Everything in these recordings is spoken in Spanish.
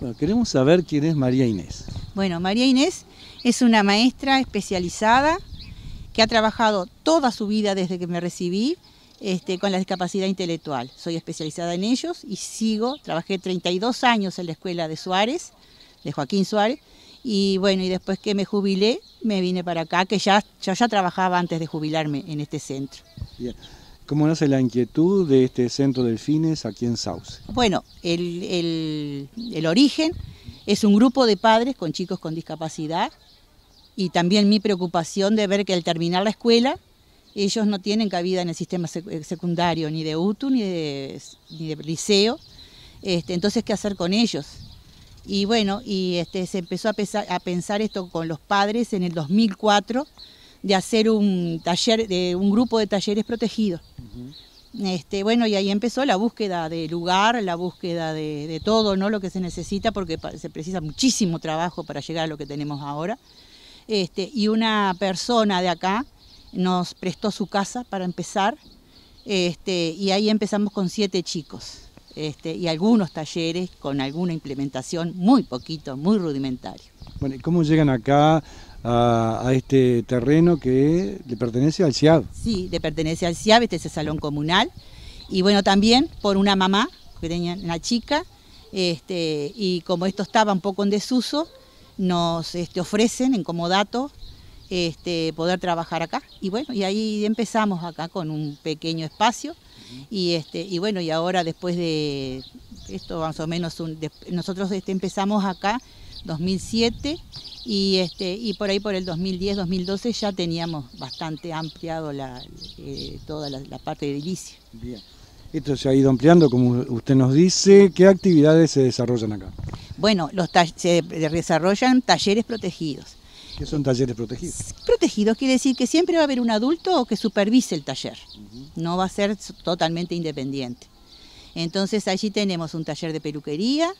Bueno, queremos saber quién es María Inés. Bueno, María Inés es una maestra especializada que ha trabajado toda su vida desde que me recibí este, con la discapacidad intelectual. Soy especializada en ellos y sigo. Trabajé 32 años en la escuela de Suárez, de Joaquín Suárez, y bueno, y después que me jubilé, me vine para acá, que ya, ya trabajaba antes de jubilarme en este centro. Bien. ¿Cómo nace la inquietud de este centro delfines aquí en Sauce? Bueno, el, origen es un grupo de padres con chicos con discapacidad y también mi preocupación de ver que al terminar la escuela ellos no tienen cabida en el sistema eh, secundario, ni de UTU, ni de, liceo. Este, entonces, ¿qué hacer con ellos? Y bueno, y este, se empezó a, a, pensar esto con los padres en el 2004, de hacer un taller, de un grupo de talleres protegidos. este, bueno, y ahí empezó la búsqueda de lugar, la búsqueda de, todo, ¿no? Lo que se necesita, porque se precisa muchísimo trabajo para llegar a lo que tenemos ahora. Este, y una persona de acá nos prestó su casa para empezar, este, y ahí empezamos con siete chicos. Este, y algunos talleres con alguna implementación muy poquito, muy rudimentario. Bueno, ¿y cómo llegan acá? a, este terreno que le pertenece al CIAB. Sí, le pertenece al CIAB, este es el salón comunal. Y bueno, también por una mamá, que tenía una chica, este, y como esto estaba un poco en desuso, nos este, ofrecen en comodato este, poder trabajar acá. Y bueno, y ahí empezamos acá con un pequeño espacio. Y, este, y bueno, y ahora después de esto más o menos, nosotros este, empezamos acá 2007 y, este, y por ahí por el 2010-2012 ya teníamos bastante ampliado eh, toda la, parte de edilicia. Bien, esto se ha ido ampliando, como usted nos dice, ¿qué actividades se desarrollan acá? Bueno, los se desarrollan talleres protegidos. ¿Qué son talleres protegidos? Protegidos quiere decir que siempre va a haber un adulto que supervise el taller, no va a ser totalmente independiente. Entonces allí tenemos un taller de peluquería,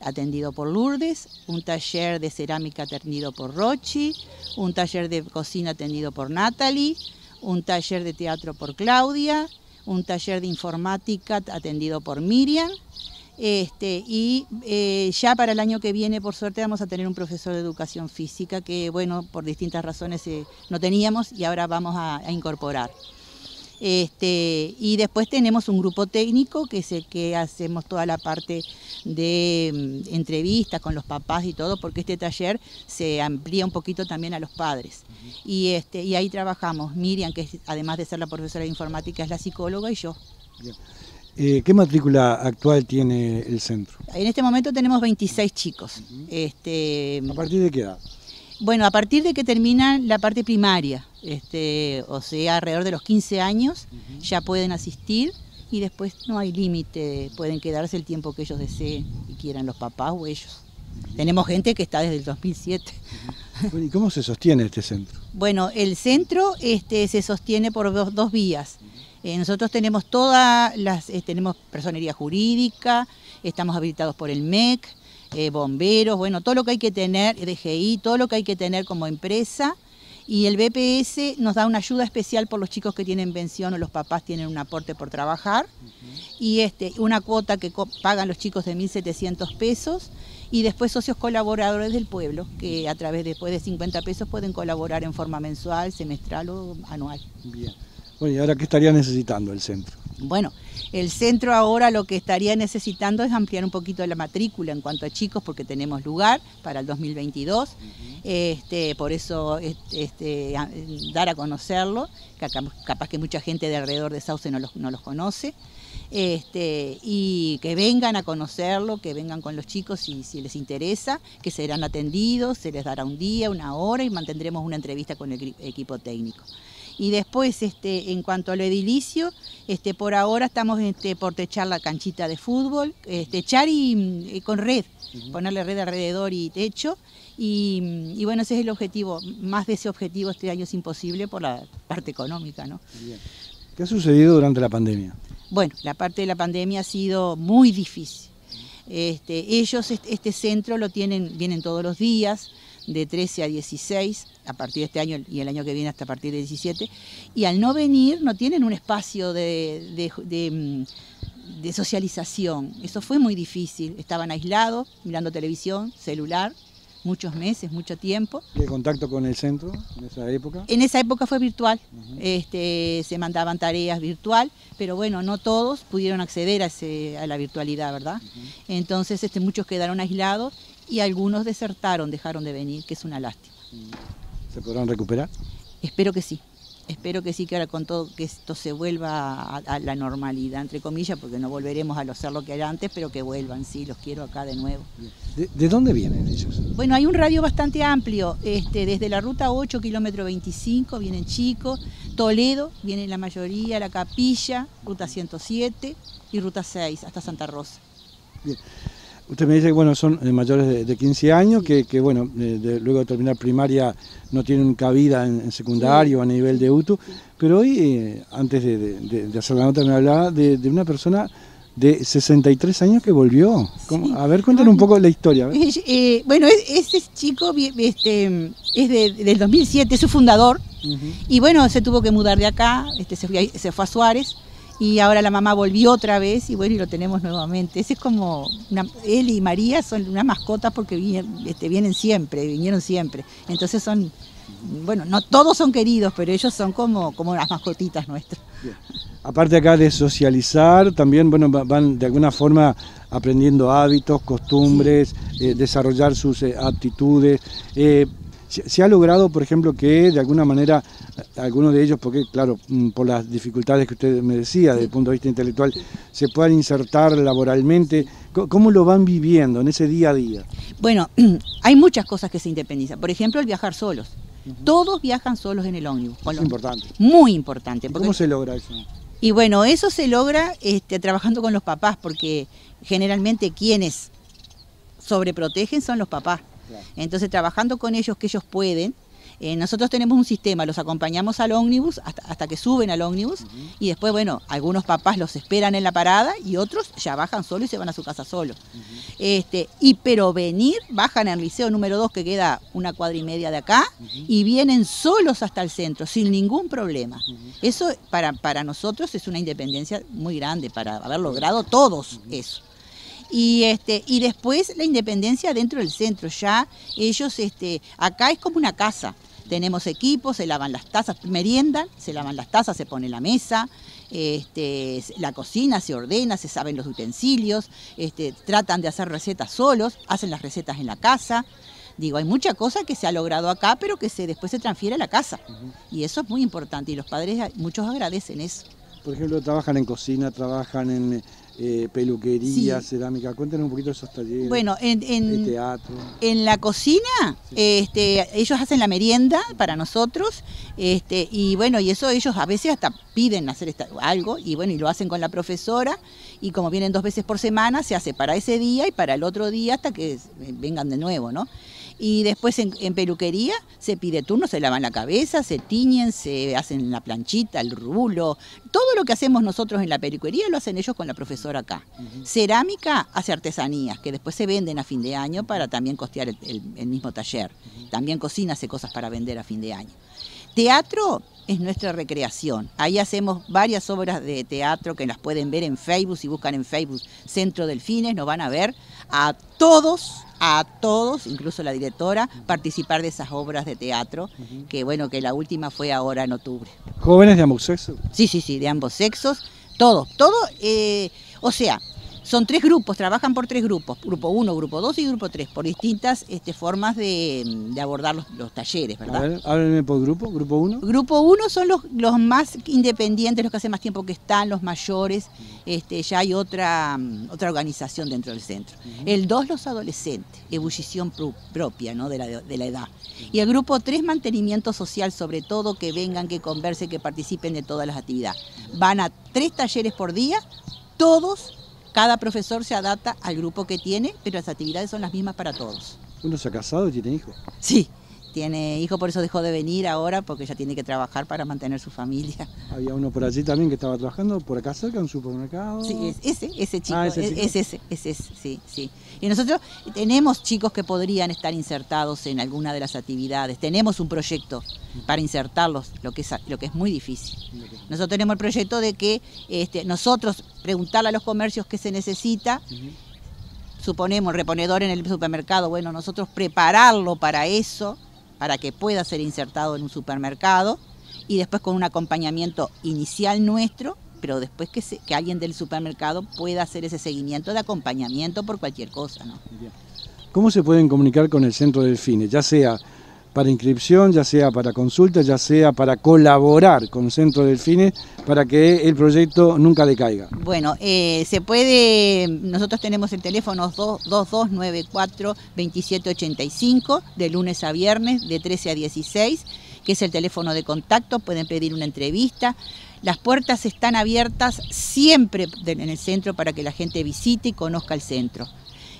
atendido por Lourdes, un taller de cerámica atendido por Rochi, un taller de cocina atendido por Natalie, un taller de teatro por Claudia, un taller de informática atendido por Miriam. Este, y eh, ya para el año que viene, por suerte, vamos a tener un profesor de educación física que, bueno, por distintas razones eh, no teníamos y ahora vamos a incorporar. Este, y después tenemos un grupo técnico que es el que hacemos toda la parte de mm, entrevistas con los papás y todo, porque este taller se amplía un poquito también a los padres. y, este, y ahí trabajamos Miriam, que además de ser la profesora de informática, es la psicóloga y yo. Eh, ¿Qué matrícula actual tiene el centro? En este momento tenemos 26 chicos. Este, ¿A partir de qué edad? Bueno, a partir de que terminan la parte primaria este, o sea, alrededor de los 15 años ya pueden asistir y después no hay límite, pueden quedarse el tiempo que ellos deseen y quieran los papás o ellos. Tenemos gente que está desde el 2007. ¿Y cómo se sostiene este centro? Bueno, el centro este, se sostiene por dos, vías. Eh, nosotros tenemos todas las, eh, tenemos personería jurídica, estamos habilitados por el MEC, eh, bomberos, bueno, todo lo que hay que tener, e DGI, todo lo que hay que tener como empresa y el BPS nos da una ayuda especial por los chicos que tienen pensión o los papás tienen un aporte por trabajar y este, una cuota que pagan los chicos de 1.700 pesos y después socios colaboradores del pueblo que a través después de 50 pesos pueden colaborar en forma mensual, semestral o anual. Bien. Bueno, ¿y ahora qué estaría necesitando el centro? Bueno, el centro ahora lo que estaría necesitando es ampliar un poquito la matrícula en cuanto a chicos porque tenemos lugar para el 2022. Este, por eso este, dar a conocerlo, que capaz que mucha gente de alrededor de Sauce no los, conoce. Este, y que vengan a conocerlo, que vengan con los chicos si, si les interesa, que serán atendidos, se les dará un día, una hora y mantendremos una entrevista con el equipo técnico. Y después, este, en cuanto al edilicio, este, por ahora estamos este, por techar la canchita de fútbol, techar este, y, y, mm, con red, ponerle red alrededor y techo. Mm, y, bueno, ese es el objetivo. Más de ese objetivo este año es imposible por la parte económica. ¿no? ¿Qué ha sucedido durante la pandemia? Bueno, la parte de la pandemia ha sido muy difícil. Este, ellos este, este centro lo tienen, vienen todos los días, de 13 a 16, a partir de este año y el año que viene hasta a partir de 17, y al no venir no tienen un espacio mm, de, socialización. Eso fue muy difícil, estaban aislados, mirando televisión, celular, muchos meses, mucho tiempo. ¿De contacto con el centro en esa época? En esa época fue virtual, este, se mandaban tareas virtual, pero bueno, no todos pudieron acceder a, la virtualidad, ¿verdad? Entonces este, muchos quedaron aislados y algunos desertaron, dejaron de venir, que es una lástima. ¿Se podrán recuperar? Espero que sí. Espero que sí, que ahora con todo que esto se vuelva a, la normalidad, entre comillas, porque no volveremos a lo ser lo que era antes, pero que vuelvan, sí, los quiero acá de nuevo. ¿De, dónde vienen ellos? Bueno, hay un radio bastante amplio, este, desde la ruta 8, kilómetro 25, vienen chicos, Toledo, vienen la mayoría, La Capilla, ruta 107 y ruta 6, hasta Santa Rosa. Bien. Usted me dice que bueno, son eh, mayores de, 15 años, que, bueno, eh, luego de terminar primaria no tienen cabida en, secundario, a nivel de UTU, pero hoy, eh, antes de, hacer la nota, me hablaba de, una persona de 63 años que volvió. A ver, cuéntanos un poco la historia. bueno, ese chico este, es este, del 2007, es su fundador, y bueno, se tuvo que mudar de acá, este, se, fue se fue a Suárez, y ahora la mamá volvió otra vez y bueno, y lo tenemos nuevamente. Ese es como, él y María son unas mascotas porque este, vienen, siempre, vinieron siempre. Entonces son, bueno, no todos son queridos, pero ellos son como, como las mascotitas nuestras. Aparte acá de socializar, también bueno, van de alguna forma aprendiendo hábitos, costumbres, eh, desarrollar sus actitudes. Eh, aptitudes. Eh, se, ha logrado, por ejemplo, que de alguna manera algunos de ellos, porque claro, mm, por las dificultades que usted me decía desde el punto de vista intelectual, se puedan insertar laboralmente. ¿Cómo lo van viviendo en ese día a día? Bueno, hay muchas cosas que se independizan. Por ejemplo, el viajar solos. Todos viajan solos en el ómnibus. Es importante. Muy importante. ¿Cómo se logra eso? Y bueno, eso se logra este, trabajando con los papás, porque generalmente quienes sobreprotegen son los papás. Entonces, trabajando con ellos, que ellos pueden, eh, nosotros tenemos un sistema, los acompañamos al ómnibus hasta, que suben al ómnibus y después, bueno, algunos papás los esperan en la parada y otros ya bajan solo y se van a su casa solos. Este, y pero venir, bajan al liceo número 2 que queda una cuadra y media de acá y vienen solos hasta el centro sin ningún problema. Eso para nosotros es una independencia muy grande, para haber logrado todos eso y este y después la independencia dentro del centro ya ellos este acá es como una casa tenemos equipos se lavan las tazas meriendan se lavan las tazas se pone la mesa este, la cocina se ordena, se saben los utensilios, este, tratan de hacer recetas solos, hacen las recetas en la casa. Digo, hay mucha cosa que se ha logrado acá, pero que se, después se transfiere a la casa. Y eso es muy importante y los padres, muchos agradecen eso. Por ejemplo, trabajan en cocina, trabajan en, eh, peluquería, cerámica. Cuéntanos un poquito esos talleres. Bueno, en, en la cocina, este, ellos hacen la merienda para nosotros, este, y bueno, y eso ellos a veces hasta piden hacer esta, algo, y bueno, y lo hacen con la profesora, y como vienen dos veces por semana, se hace para ese día y para el otro día hasta que vengan de nuevo, ¿no? Y después en, peluquería se pide turno, se lavan la cabeza, se tiñen, se hacen la planchita, el rulo. Todo lo que hacemos nosotros en la peluquería lo hacen ellos con la profesora acá. Cerámica hace artesanías, que después se venden a fin de año para también costear el, mismo taller. También cocina hace cosas para vender a fin de año. Teatro es nuestra recreación. Ahí hacemos varias obras de teatro que las pueden ver en Facebook. Si buscan en Facebook Centro Delfines, nos van a ver a todos a todos, incluso la directora, participar de esas obras de teatro, que bueno, que la última fue ahora en octubre. ¿Jóvenes de ambos sexos? Sí, sí, sí, de ambos sexos, todos, todo, eh, o sea, son tres grupos, trabajan por tres grupos, grupo uno, grupo dos y grupo tres, por distintas este, formas de, abordar los, talleres, ¿verdad? A por grupo, grupo 1. Grupo uno son los, más independientes, los que hace más tiempo que están, los mayores, este, ya hay otra, otra organización dentro del centro. El 2 los adolescentes, ebullición propia ¿no? de, la, edad. Y el grupo 3, mantenimiento social, sobre todo, que vengan, que conversen, que participen de todas las actividades. Van a tres talleres por día, todos cada profesor se adapta al grupo que tiene, pero las actividades son las mismas para todos. ¿Uno se ha casado y tiene hijos? Sí, tiene hijo, por eso dejó de venir ahora, porque ya tiene que trabajar para mantener su familia. Había uno por allí también que estaba trabajando, por acá cerca, en un supermercado. Sí, ese, ese chico, ah, ¿ese ese, sí, sí. Y nosotros tenemos chicos que podrían estar insertados en alguna de las actividades, tenemos un proyecto para insertarlos, lo que es, lo que es muy difícil. Nosotros tenemos el proyecto de que este, nosotros preguntarle a los comercios qué se necesita. Suponemos, reponedor en el supermercado, bueno, nosotros prepararlo para eso, para que pueda ser insertado en un supermercado y después con un acompañamiento inicial nuestro, pero después que, alguien del supermercado pueda hacer ese seguimiento de acompañamiento por cualquier cosa. ¿Cómo se pueden comunicar con el Centro Delfines? Ya sea para inscripción, ya sea para consulta, ya sea para colaborar con Centro Delfines para que el proyecto nunca le caiga. Bueno, eh, se puede, nosotros tenemos el teléfono 2294-2785 de lunes a viernes de 13 a 16, que es el teléfono de contacto, pueden pedir una entrevista. Las puertas están abiertas siempre en el centro para que la gente visite y conozca el centro.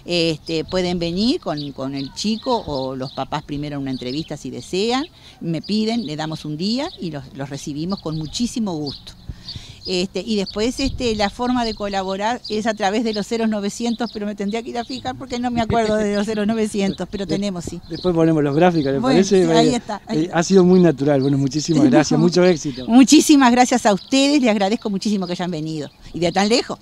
Este, pueden venir con, el chico o los papás primero en una entrevista si desean, me piden, le damos un día y los, los recibimos con muchísimo gusto. Este, y después este, la forma de colaborar es a través de los 0900, pero me tendría que ir a fijar porque no me acuerdo de los 0900, pero tenemos sí. Después ponemos los gráficos, ¿le parece? Eh, ha sido muy natural. Bueno, muchísimas gracias, mucho éxito. Muchísimas gracias a ustedes, les agradezco muchísimo que hayan venido y de tan lejos.